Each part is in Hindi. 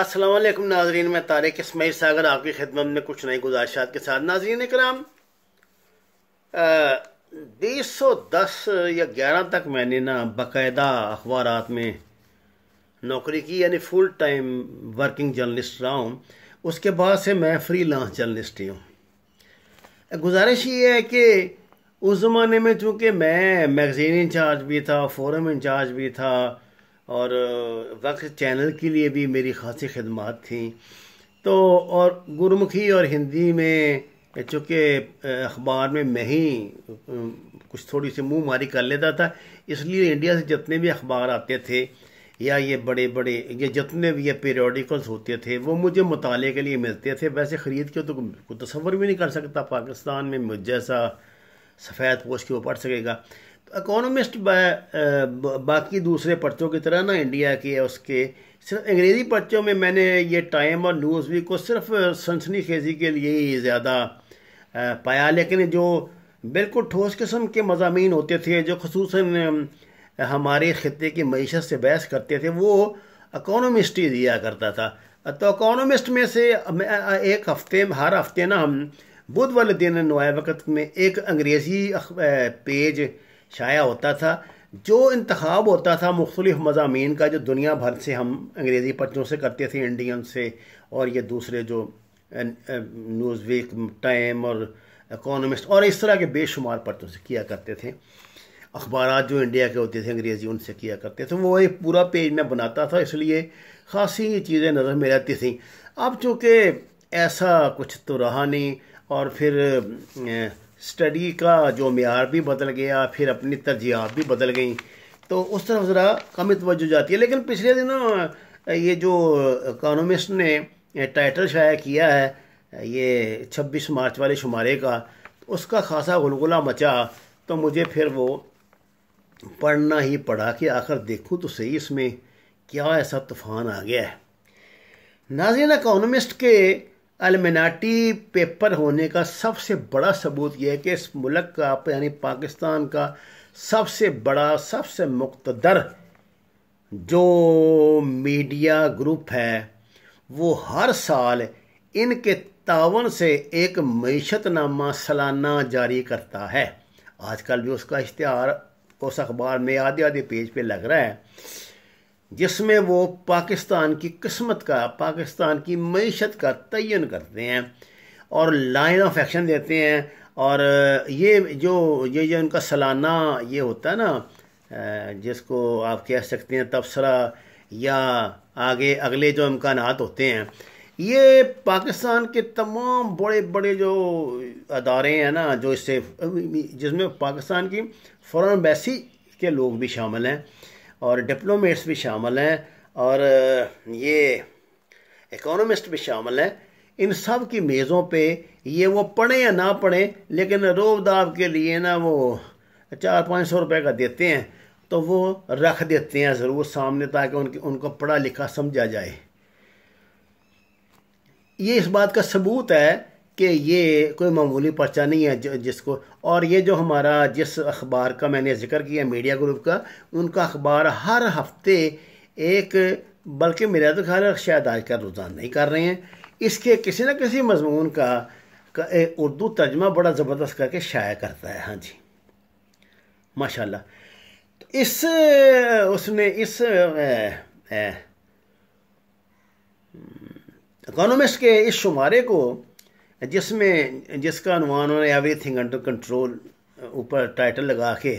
असलम नाजरीन में तारक इसमाइल सागर आपकी खिदमत में कुछ नई गुजारिशात के साथ नाजरीन कराम बीस सौ दस या ग्यारह तक मैंने ना बाकायदा अखबार में नौकरी की यानी फुल टाइम वर्किंग जर्नलिस्ट रहा हूँ उसके बाद से मैं फ्री लांस जर्नलिस्ट ही हूँ गुजारिश ये है कि उस ज़माने में चूँकि मैं मैगज़ीन इंचार्ज भी था फोरम इंचार्ज भी था और वक्त चैनल के लिए भी मेरी खासी खदमात थी तो और गुरमुखी और हिंदी में चूँकि अखबार में मैं ही कुछ थोड़ी सी मुँह मारी कर लेता था इसलिए इंडिया से जितने भी अखबार आते थे या ये बड़े बड़े ये जितने भी ये पेरियोडिकल्स होते थे वो मुझे मताले के लिए मिलते थे वैसे ख़रीद के तो कोई तस्वर भी नहीं कर सकता पाकिस्तान में मुझ जैसा सफ़ेद पोष के वो पढ़ सकेगा इकोनॉमिस्ट बा, eh, बाकी दूसरे पर्चों की तरह ना इंडिया के उसके सिर्फ अंग्रेज़ी पर्चों में मैंने ये टाइम और न्यूज़ वीक को सिर्फ सनसनी खेजी के लिए ही ज़्यादा eh, पाया लेकिन जो बिल्कुल ठोस किस्म के मजामी होते थे जो खसूस eh, हमारे ख़त्े की मीशत से बहस करते थे वो इकोनॉमिस्ट ही दिया करता था तो इकोनॉमिस्ट में से एक हफ्ते हर हफ्ते ना हम बुध वाले दिन नवाए वक्त में एक अंग्रेज़ी पेज शाया होता था जो इंतखब होता था मुख्तलिफ मजामी का जो दुनिया भर से हम अंग्रेज़ी पर्चों से करते थे इंडियन से और ये दूसरे जो न्यूज़ वीक टाइम और इकोनमिस्ट और इस तरह के बेशुमार पत्रों से किया करते थे अखबार जो इंडिया के होते थे अंग्रेज़ी उनसे किया करते थे वो एक पूरा पेज मैं बनाता था इसलिए खासी चीज़ें नज़र में रहती थी अब चूँकि ऐसा कुछ तो रहा नहीं और फिर स्टडी का जो मैार भी बदल गया फिर अपनी तरजीहत भी बदल गई तो उस तरफ ज़रा कम तवज्जो जाती है लेकिन पिछले दिनों ये जो इकानमिस्ट ने टाइटल शाया किया है ये 26 मार्च वाले शुमारे का तो उसका खासा गुलगुला मचा तो मुझे फिर वो पढ़ना ही पड़ा कि आखिर देखूँ तो सही इसमें क्या ऐसा तूफ़ान आ गया है नाजिन इकानमिस्ट के अलमिनाटी पेपर होने का सबसे बड़ा सबूत यह है कि इस मुल्क का यानी पाकिस्तान का सबसे बड़ा सबसे मुख्तर जो मीडिया ग्रुप है वो हर साल इनके तावन से एक मीशतनामा सालाना जारी करता है आजकल भी उसका इश्तहार उस अखबार में आधे आधे पेज पे लग रहा है जिसमें वो पाकिस्तान की किस्मत का पाकिस्तान की मीशत का तयन करते हैं और लाइन ऑफ एक्शन देते हैं और ये जो ये जो उनका सालाना ये होता है ना जिसको आप कह सकते हैं तबसरा या आगे अगले जो इम्कान होते हैं ये पाकिस्तान के तमाम बड़े बड़े जो अदारे हैं ना जो इससे जिसमें पाकिस्तान की फ़ौर बैसी के लोग भी शामिल हैं और डिप्लोमेट्स भी शामिल हैं और ये इकोनॉमिस्ट भी शामिल हैं इन सब की मेज़ों पे ये वो पढ़ें या ना पढ़ें लेकिन रोब दाब के लिए ना वो चार पाँच सौ रुपये का देते हैं तो वो रख देते हैं ज़रूर सामने ताकि उनके उनको पढ़ा लिखा समझा जाए ये इस बात का सबूत है कि ये कोई मामूली पर्चा नहीं है जिसको और ये जो हमारा जिस अखबार का मैंने जिक्र किया मीडिया ग्रुप का उनका अखबार हर हफ्ते एक बल्कि मेरा तो ख्याल शायद आज का रुझान नहीं कर रहे हैं इसके किसी न किसी मजमून का, का उर्दू तर्जमा बड़ा ज़बरदस्त करके शाया करता है हाँ जी माशा तो इस उसने इस इकोनॉमिस्ट के इस शुमारे को जिसमें जिसका अनुमान उन्होंने एवरी थिंग अंडर कंट्रोल ऊपर टाइटल लगा के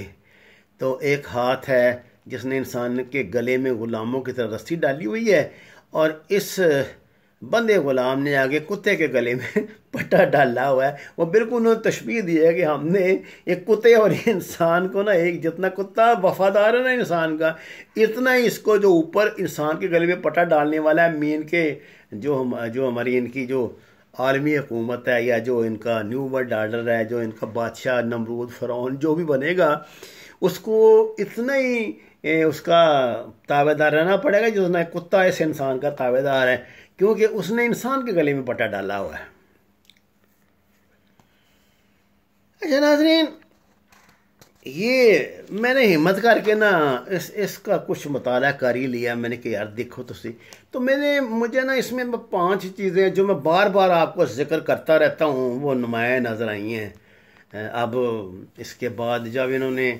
तो एक हाथ है जिसने इंसान के गले में ग़ुलामों की तरह रस्सी डाली हुई है और इस बंदे ग़ुलाम ने आगे कुत्ते के गले में पट्टा डाला हुआ है वो बिल्कुल उन्होंने तशबी दी है कि हमने एक कुत्ते और इंसान को ना एक जितना कुत्ता वफादार है ना इंसान का इतना ही इसको जो ऊपर इंसान के गले में पट्टा डालने वाला है मेन के जो हम जो हमारी इनकी जो आलमी हुकूमत है या जो इनका न्यू वर्ल्ड आर्डर है जो इनका बादशाह नमरूद फ़रौन जो भी बनेगा उसको इतना ही उसका तावेदार रहना पड़ेगा जितना कुत्ता इस इंसान का तावेदार है क्योंकि उसने इंसान के गले में पट्टा डाला हुआ है अच्छा नाजरीन ये मैंने हिम्मत करके ना इस इसका कुछ मताल कर ही लिया मैंने कि यार देखो तो तो मैंने मुझे ना इसमें पांच चीज़ें जो मैं बार बार आपको जिक्र करता रहता हूँ वो नुमाया नज़र आई हैं अब इसके बाद जब इन्होंने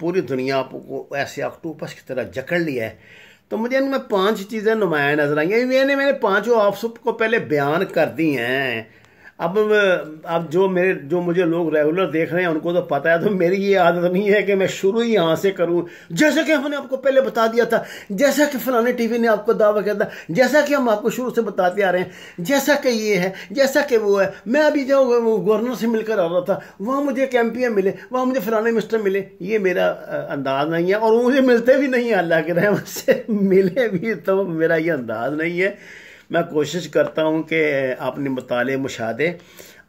पूरी दुनिया को ऐसे ऑक्टोपस की तरह जकड़ लिया है तो मुझे इनमें पांच चीज़ें नुमाया नज़र आई हैं मैंने मैंने पाँचों ऑप्स को पहले बयान कर दी हैं अब अब जो मेरे जो मुझे लोग रेगुलर देख रहे हैं उनको तो पता है तो मेरी ये आदत नहीं है कि मैं शुरू ही यहाँ से करूँ जैसा कि हमने आपको पहले बता दिया था जैसा कि फलाने टीवी ने आपको दावा किया था जैसा कि हम आपको शुरू से बताते आ रहे हैं जैसा कि ये है जैसा कि वो है मैं अभी जो गवर्नर से मिलकर आ रहा था वहाँ मुझे एक मिले वहाँ मुझे फलाने मिनिस्टर मिले ये मेरा अंदाज नहीं है और मुझे मिलते भी नहीं अल्लाह के रहे मिले भी तो मेरा ये अंदाज नहीं है मैं कोशिश करता हूँ कि अपने मताले मुशादे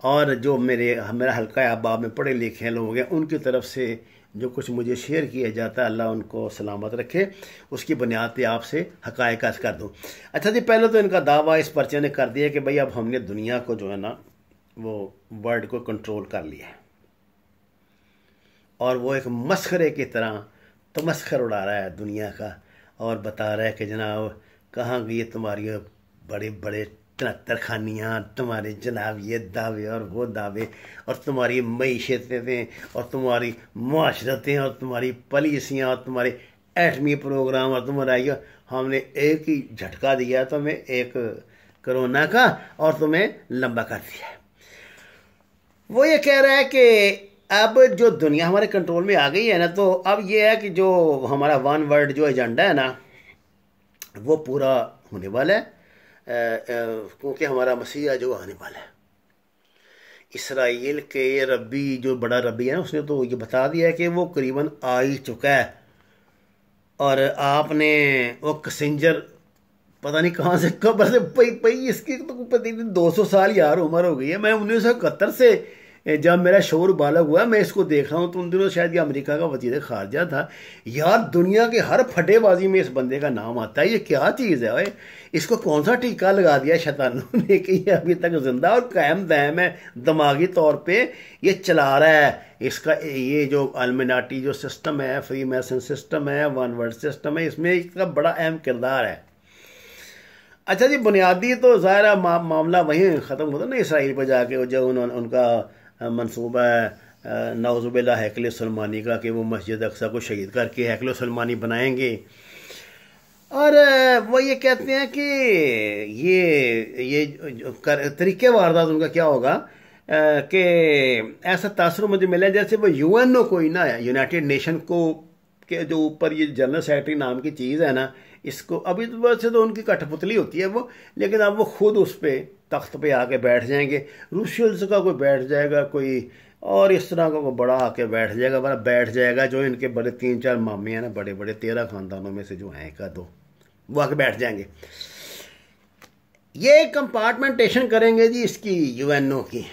और जो मेरे मेरा हल्का अहबाब में पढ़े लिखे लोग हैं उनकी तरफ से जो कुछ मुझे शेयर किया जाता है अल्लाह उनको सलामत रखे उसकी बुनियाद पर आपसे हकायक कर दूँ अच्छा जी पहले तो इनका दावा इस पर्चे ने कर दिया कि भाई अब हमने दुनिया को जो है ना वो वर्ल्ड को कंट्रोल कर लिया है और वो एक मस्खरे की तरह तमस्खर तो उड़ा रहा है दुनिया का और बता रहा है कि जनाब कहाँ गई तुम्हारी बड़े बड़े तिहत्तर खानियाँ तुम्हारे जनाब ये दावे और वो दावे और तुम्हारी मीशतें और तुम्हारी माशरतें और तुम्हारी पॉलिसियाँ और तुम्हारे एटमी प्रोग्राम और तुम्हारा ये हमने एक ही झटका दिया तुम्हें एक कोरोना का और तुम्हें लंबा कर दिया वो ये कह रहा है कि अब जो दुनिया हमारे कंट्रोल में आ गई है ना तो अब ये है कि जो हमारा वन वर्ल्ड जो एजेंडा है ना वो पूरा होने वाला है क्योंकि हमारा मसीहा जो आने वाला है इसराइल के रबी जो बड़ा रबी है ना उसने तो ये बता दिया है कि वो करीबन आ ही चुका है और आपने वो कसेंजर पता नहीं कहाँ से कब से पई पई इसकी तो पति दिन दो सौ साल यार उम्र हो गई है मैं उन्नीस सौ इकहत्तर से जब मेरा शोर बालक हुआ मैं इसको देख रहा हूँ तो उन दिनों शायद ये अमेरिका का वजीर खारजा था यार दुनिया के हर फटेबाजी में इस बंदे का नाम आता है ये क्या चीज़ है भाई इसको कौन सा टीका लगा दिया शैतानों ने कि ये अभी तक जिंदा और कायम दायम है दिमागी तौर पे ये चला रहा है इसका ये जो अलमिनाटी जो सिस्टम है फ्री मैसन सिस्टम है वन वर्ल्ड सिस्टम है इसमें इसका बड़ा अहम किरदार है अच्छा जी बुनियादी तो ज़ाहिर मा, मामला वहीं ख़त्म होता ना इसराइल पर जाके जब उन्होंने उनका मनसूबा है नौजुबिल्ला हैकल सलमानी का कि वो मस्जिद अक्सा को शहीद करके हैकल सलमानी बनाएंगे और वो ये कहते हैं कि ये ये कर, तरीके वारदात उनका क्या होगा कि ऐसा तासर मुझे मिला जैसे वो यूएनओ कोई ना यूनाइटेड नेशन को के जो ऊपर ये जनरल सेक्रेटरी नाम की चीज़ है ना इसको अभी तो वैसे तो उनकी कठपुतली होती है वो लेकिन अब वो खुद उस पर तख्त पे आके बैठ जाएंगे रूस का कोई बैठ जाएगा कोई और इस तरह को बड़ा आके बैठ जाएगा बड़ा बैठ जाएगा जो इनके बड़े तीन चार मामे हैं ना बड़े बड़े तेरह खानदानों में से जो हैं का दो वो आके बैठ जाएंगे ये कंपार्टमेंटेशन करेंगे जी इसकी यूएनओ की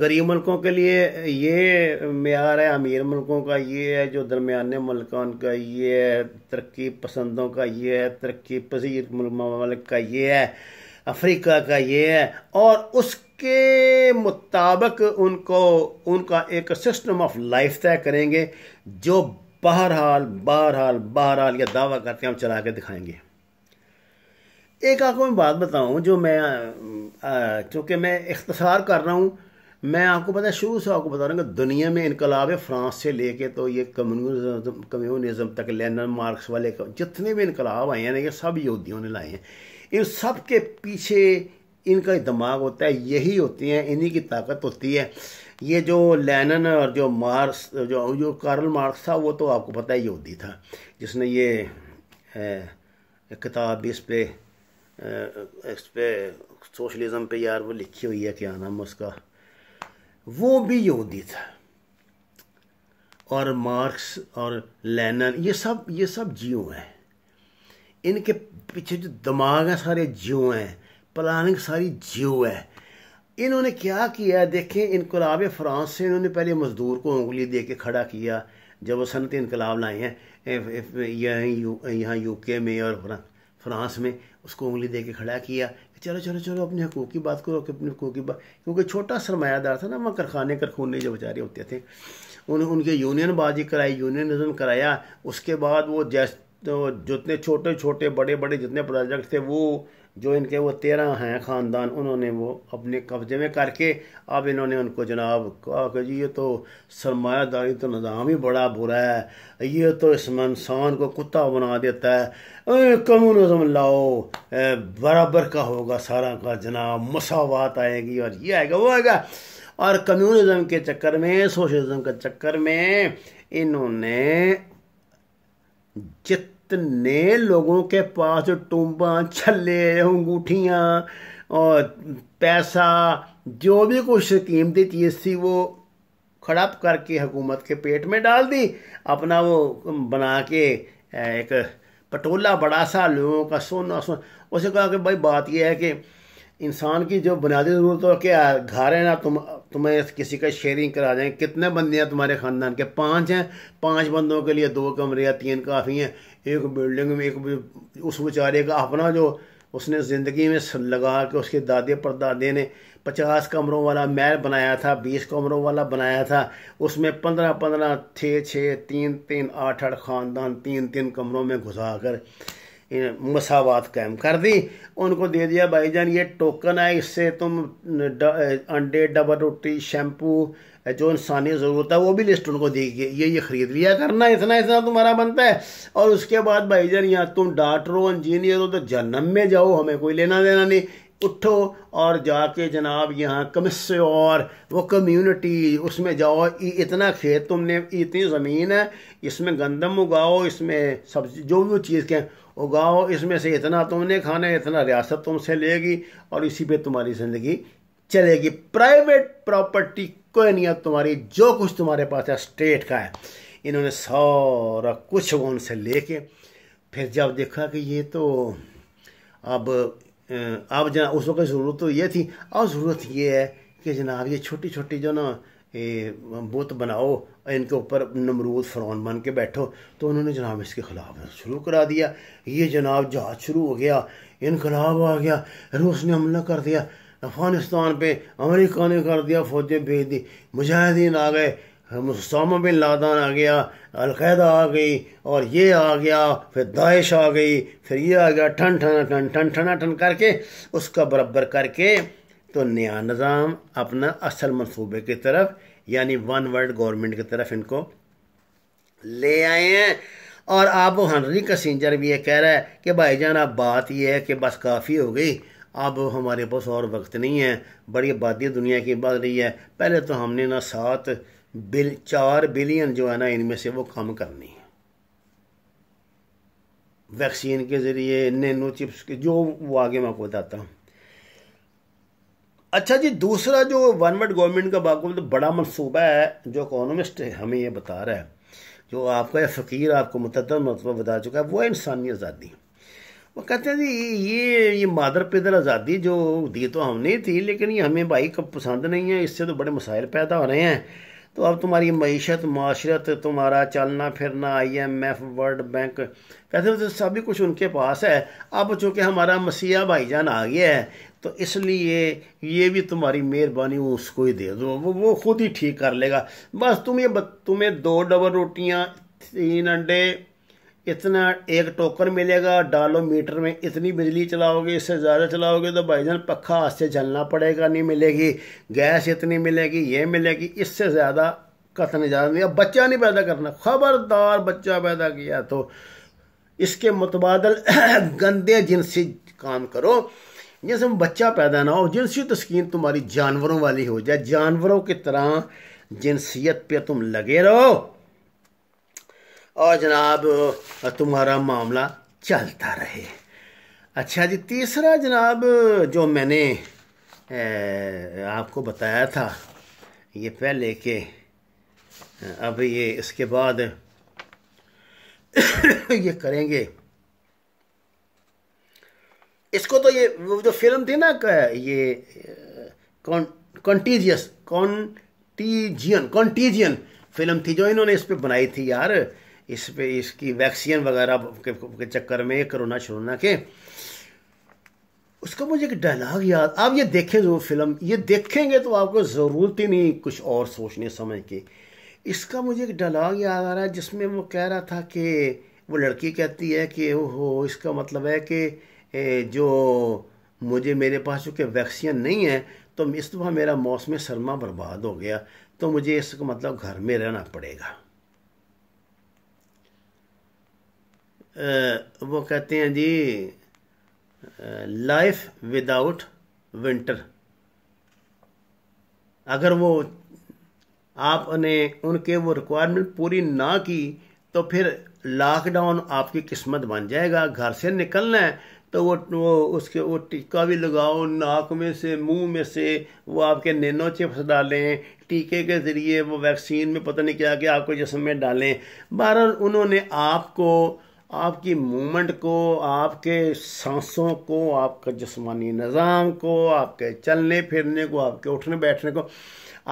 गरीब मुल्कों के लिए ये मैार है अमीर मुल्कों का ये है जो दरमियाने मुल्क का ये है तरक्की पसंदों का ये है तरक्की पसीर मुल्क का ये है अफ्रीका का ये है और उसके मुताबिक उनको उनका एक सिस्टम ऑफ लाइफ तय करेंगे जो बहरहाल बहरहाल बहरहाल यह दावा करते हैं हम चला के दिखाएंगे एक आपको मैं बात बताऊं जो मैं चूँकि मैं इख्तसार कर रहा हूँ मैं आपको पता शुरू से आपको बता रहा हूँ कि दुनिया में इनकलाब फ्रांस से लेके तो ये कम्युनिज्म कम्युनिज्म तक लेनर मार्क्स वाले जितने भी इनकलाब आए हैं ये सब यहूदियों ने लाए हैं इन सब के पीछे इनका दिमाग होता है यही होती है इन्हीं की ताकत होती है ये जो लेनन और जो मार्क्स जो जो कार्ल मार्क्स था वो तो आपको पता ही होती था जिसने ये किताब इस पे इस पे सोशलिज़म पे यार वो लिखी हुई है क्या नाम उसका वो भी यहूदी था और मार्क्स और लेनन ये सब ये सब जीव हैं इनके पीछे जो दिमाग हैं सारे जियो हैं प्लानिंग सारी ज्यो है इन्होंने क्या किया देखें इनकलाब फ्रांस से इन्होंने पहले मज़दूर को उंगली दे के खड़ा किया जब वो सनत इनकलाब लाए हैं यहाँ यू यहाँ यूके में और फ्रांस में उसको उंगली दे के खड़ा किया चलो चलो चलो अपने हकूक़ की बात करो कि अपने हकूक़ की बात क्योंकि छोटा सरमायादार था ना वहाँ करखाने करखूने जो बेचारे होते थे उन उनके यूनियन बाजी कराई यूनियनिज़म कराया उसके बाद वो जैस तो जितने छोटे छोटे बड़े बड़े जितने प्रोजेक्ट थे वो जो इनके वो तेरह हैं ख़ानदान उन्होंने वो अपने कब्जे में करके अब इन्होंने उनको जनाब कहा कि जी ये तो सरमायादारी तो निज़ाम ही बड़ा बुरा है ये तो इस इंसान को कुत्ता बना देता है कम्यूनिज़म लाओ बराबर का होगा सारा का जनाब मसावत आएगी और ये आएगा वो आएगा और कम्यूनिज़म के चक्कर में सोशलिज़म के चक्कर में इन्होंने जितने लोगों के पास टूबा छले अंगूठियाँ और पैसा जो भी कुछ कीमती चीज़ थी वो खड़प करके हुकूमत के पेट में डाल दी अपना वो बना के एक पटोला बड़ा सा लोगों का सोना सोना उसे कहा कि भाई बात यह है कि इंसान की जो बुनियादी ज़रूरत और क्या है घर है ना तुम तुम्हें किसी का शेयरिंग करा दें कितने बंदे हैं तुम्हारे ख़ानदान के पांच हैं पांच बंदों के लिए दो कमरे या तीन काफ़ी हैं एक बिल्डिंग में एक उस बेचारे का अपना जो उसने ज़िंदगी में लगा के उसके दादे परदादे ने पचास कमरों वाला महल बनाया था बीस कमरों वाला बनाया था उसमें पंद्रह पंद्रह छः छः तीन तीन आठ आठ ख़ानदान तीन तीन कमरों में घुसा कर मसावात कायम कर दी उनको दे दिया भाई जान ये टोकन है इससे तुम अंडे डबल रोटी शैम्पू जो इंसानी ज़रूरत है वो भी लिस्ट उनको दी गई ये ये ख़रीद लिया करना इतना इतना तुम्हारा बनता है और उसके बाद भाई जान यहाँ तुम डॉक्टर हो इंजीनियर हो तो जन्म में जाओ हमें कोई लेना देना नहीं उठो और जाके जनाब यहाँ और वो कम्युनिटी उसमें जाओ इतना खेत तुमने इतनी ज़मीन है इसमें गंदम उगाओ इसमें सब्जी जो भी चीज़ के उगाओ इसमें से इतना तुमने खाना है इतना रियासत तुमसे लेगी और इसी पे तुम्हारी ज़िंदगी चलेगी प्राइवेट प्रॉपर्टी कोई नहीं है तुम्हारी जो कुछ तुम्हारे पास है स्टेट का है इन्होंने सारा कुछ उनसे ले फिर जब देखा कि ये तो अब अब जना उस वक्त ज़रूरत तो ये थी और ज़रूरत ये है कि जनाब ये छोटी छोटी जो ना ये बुत बनाओ इनके ऊपर नमरूद फ़रौन बन के बैठो तो उन्होंने जनाब इसके ख़िलाफ़ शुरू करा दिया ये जनाब जहाज शुरू हो गया इनकलाब आ गया रूस ने हमला कर दिया अफ़गानिस्तान पे अमेरिका ने कर दिया फ़ौजें भेज दी मुजाहिदीन आ गए मुसाम बिन लादान आ गया अलकैदा आ गई और ये आ गया फिर दाइश आ गई फिर ये आ गया ठन ठना ठन ठन ठना ठन करके उसका बराबर करके तो नया निज़ाम अपना असल मनसूबे की तरफ यानी वन वर्ल्ड गवर्नमेंट की तरफ इनको ले आए हैं और अब हनरी कसिंजर भी ये कह रहा है कि जान अब बात यह है कि बस काफ़ी हो गई अब हमारे पास और वक्त नहीं है बड़ी आबादी दुनिया की बढ़ रही है पहले तो हमने ना साथ बिल चार बिलियन जो है ना इनमें से वो कम करनी है वैक्सीन के ज़रिए नैनो चिप्स के जो वो आगे मैं आपको बताता हूँ अच्छा जी दूसरा जो वन वर्ड गवर्नमेंट का बाकुल तो बड़ा मनसूबा है जो इकोनॉमिस्ट हमें ये बता रहा है जो आपका फ़कीर आपको मुतद मरतबा बता चुका है वो है इंसानी आज़ादी वो कहते हैं जी ये ये मादर पिदर आज़ादी जो दी तो हमने थी लेकिन ये हमें भाई कब पसंद नहीं है इससे तो बड़े मसाइल पैदा हो रहे हैं तो अब तुम्हारी मीशत माशरत तुम्हारा चलना फिरना I M F World Bank कहते हैं सभी कुछ उनके पास है अब चूँकि हमारा मसीहा भाईजान आ गया है तो इसलिए ये भी तुम्हारी मेहरबानी उसको ही दे दो वो वो खुद ही ठीक कर लेगा बस तुम ये तुम्हें दो डबल रोटियाँ तीन अंडे इतना एक टोकर मिलेगा डालो मीटर में इतनी बिजली चलाओगे इससे ज़्यादा चलाओगे तो भाई जान पखा हाथ से चलना पड़ेगा नहीं मिलेगी गैस इतनी मिलेगी ये मिलेगी इससे ज़्यादा कथन ज़्यादा नहीं अब बच्चा नहीं पैदा करना खबरदार बच्चा पैदा किया तो इसके मुतबादल गंदे जिनसी काम करो जिसमें बच्चा पैदा ना हो जिनसी तस्किन तुम्हारी जानवरों वाली हो जाए जानवरों की तरह जिनसीत पे तुम लगे रहो और जनाब तुम्हारा मामला चलता रहे अच्छा जी तीसरा जनाब जो मैंने आपको बताया था ये पहले के अब ये इसके बाद ये करेंगे इसको तो ये जो फिल्म थी ना ये कौन कॉन्टीजियस कॉन्टीजियन कॉन्टीजियन फिल्म थी जो इन्होंने इस पर बनाई थी यार इस पे इसकी वैक्सीन वगैरह के, के चक्कर में करोना शरोना के उसका मुझे एक डायलाग याद आप ये देखें जो फिल्म ये देखेंगे तो आपको ज़रूरत ही नहीं कुछ और सोचने समझ के इसका मुझे एक डायलाग याद आ रहा है जिसमें वो कह रहा था कि वो लड़की कहती है कि ओहो इसका मतलब है कि जो मुझे मेरे पास चूँकि वैक्सीन नहीं है तो इस दफ़ा मेरा मौसम सरमा बर्बाद हो गया तो मुझे इसका मतलब घर में रहना पड़ेगा वो कहते हैं जी लाइफ विदाउट विंटर अगर वो आपने उनके वो रिक्वायरमेंट पूरी ना की तो फिर लॉकडाउन आपकी किस्मत बन जाएगा घर से निकलना है तो वो वो उसके वो टीका भी लगाओ नाक में से मुंह में से वो आपके नैनो चिप्स डालें टीके के ज़रिए वो वैक्सीन में पता नहीं क्या कि आपको जिसम में डालें बहर उन्होंने आपको आपकी मूवमेंट को आपके सांसों को आपका जिसमानी निज़ाम को आपके चलने फिरने को आपके उठने बैठने को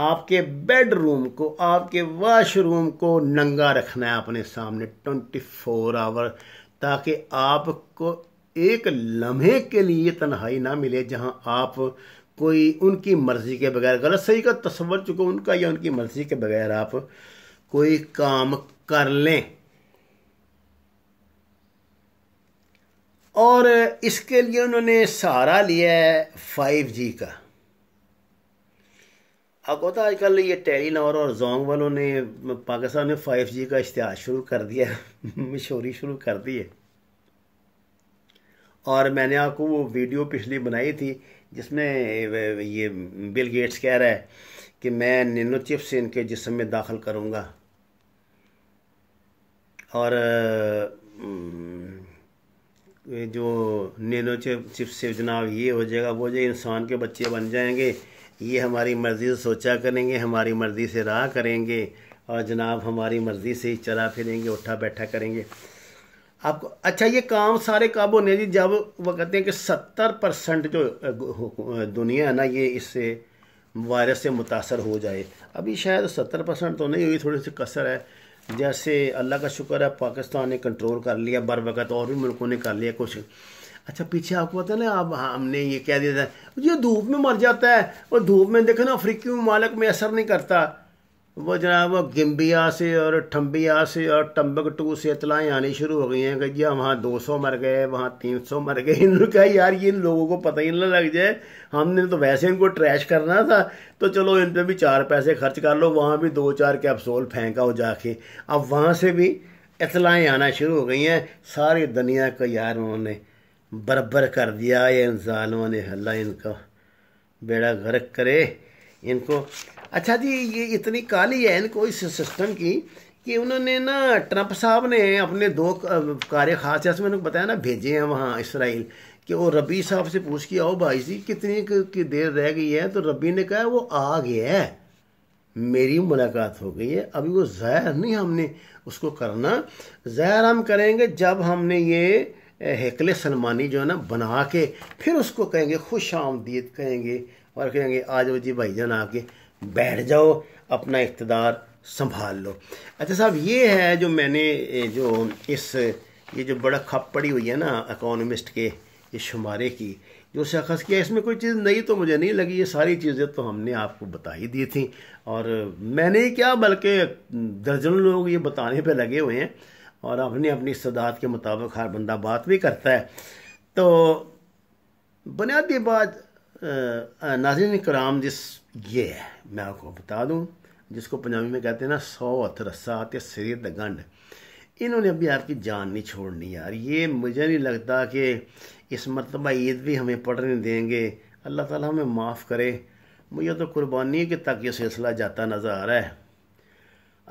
आपके बेडरूम को आपके वॉशरूम को नंगा रखना है अपने सामने ट्वेंटी फोर आवर ताकि आपको एक लम्हे के लिए तन्हाई ना मिले जहां आप कोई उनकी मर्ज़ी के बगैर गलत सही का तस्वर चुको उनका या उनकी मर्ज़ी के बगैर आप कोई काम कर लें और इसके लिए उन्होंने सहारा लिया है फाइव जी का आपको आज आजकल ये टेलीनॉर और जोंग वालों ने पाकिस्तान में फाइव जी का इश्तहार शुरू कर दिया मशहूरी शुरू कर दी है और मैंने आपको वो वीडियो पिछली बनाई थी जिसमें ये बिल गेट्स कह रहा है कि मैं नैनो चिप्स इनके जिसम में दाखिल करूँगा और जो नैनो चिप्स से जनाब ये हो जाएगा वो जो इंसान के बच्चे बन जाएंगे ये हमारी मर्ज़ी से सोचा करेंगे हमारी मर्ज़ी से राह करेंगे और जनाब हमारी मर्ज़ी से ही चला फिरेंगे उठा बैठा करेंगे आपको अच्छा ये काम सारे कब होने जी जब वो कहते हैं कि सत्तर परसेंट जो दुनिया है ना ये इससे वायरस से मुतासर हो जाए अभी शायद सत्तर परसेंट तो नहीं हुई थोड़ी सी कसर है जैसे अल्लाह का शुक्र है पाकिस्तान ने कंट्रोल कर लिया बर वक्त और भी मुल्कों ने कर लिया कुछ अच्छा पीछे आपको पता है ना अब हमने ये कह दिया था ये धूप में मर जाता है और धूप में देखो ना अफ्रीकी ममालक में असर नहीं करता वो जनाब वो गिम्बिया से और ठम्बिया से और टम्बक टू से इतलाएँ आनी शुरू हो गई हैं कि जी वहाँ दो सौ मर गए वहाँ तीन सौ मर गए इन्होंने कहा यार ये इन लोगों को पता ही ना लग जाए हमने तो वैसे इनको ट्रैश करना था तो चलो इन पर भी चार पैसे खर्च कर लो वहाँ भी दो चार अफसोल फेंका हो जाके अब वहाँ से भी इतलाएँ आना शुरू हो गई हैं सारी दुनिया को यार उन्होंने बरबर कर दिया है इन ने हल्ला इनका बेड़ा गर्क करे इनको अच्छा जी ये इतनी काली है इनको इस सिस्टम की कि उन्होंने ना ट्रंप साहब ने अपने दो कार्य खास जैसे मैंने बताया ना भेजे हैं वहाँ इसराइल कि वो रबी साहब से पूछ के आओ भाई जी कितनी की देर रह गई है तो रबी ने कहा वो आ गया है मेरी मुलाकात हो गई है अभी वो ज़हर नहीं हमने उसको करना ज़हर हम करेंगे जब हमने ये हेकल सलमानी जो है ना बना के फिर उसको कहेंगे खुश आमदीद कहेंगे और कहेंगे आ जाओ जी जान आके बैठ जाओ अपना इकतदार संभाल लो अच्छा साहब ये है जो मैंने जो इस ये जो बड़ा खप पड़ी हुई है ना इकोनॉमिस्ट के इस शुमारे की जो शख्स किया इसमें कोई चीज़ नई तो मुझे नहीं लगी ये सारी चीज़ें तो हमने आपको बता ही दी थी और मैंने ही क्या बल्कि दर्जन लोग ये बताने पे लगे हुए हैं और अपनी अपनी सदात के मुताबिक हर बंदा बात भी करता है तो बुनियादी बात नाजिन कराम जिस ये है मैं आपको बता दूँ जिसको पंजाबी में कहते हैं ना सौत रसात या सरीर द गंड इन्होंने अभी आपकी जान नहीं छोड़नी यार ये मुझे नहीं लगता कि इस मरतबा ईद भी हमें पढ़ने देंगे अल्लाह ताला हमें माफ़ करे मुझे तो कुर्बानी के तक ये सिलसिला जाता नज़र आ रहा है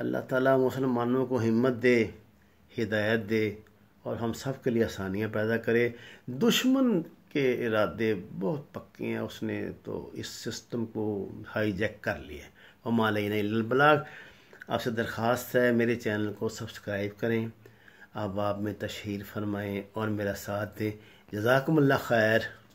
अल्लाह ताला मुसलमानों को हिम्मत दे हिदायत दे और हम सब के लिए आसानियाँ पैदा करे दुश्मन उसके इरादे बहुत पक्के हैं उसने तो इस सिस्टम को हाईजैक कर लिया और मालई नहीं आपसे दरख्वास्त है मेरे चैनल को सब्सक्राइब करें अब आप में तशहर फरमाएँ और मेरा साथ दें जजाकमल्ला खैर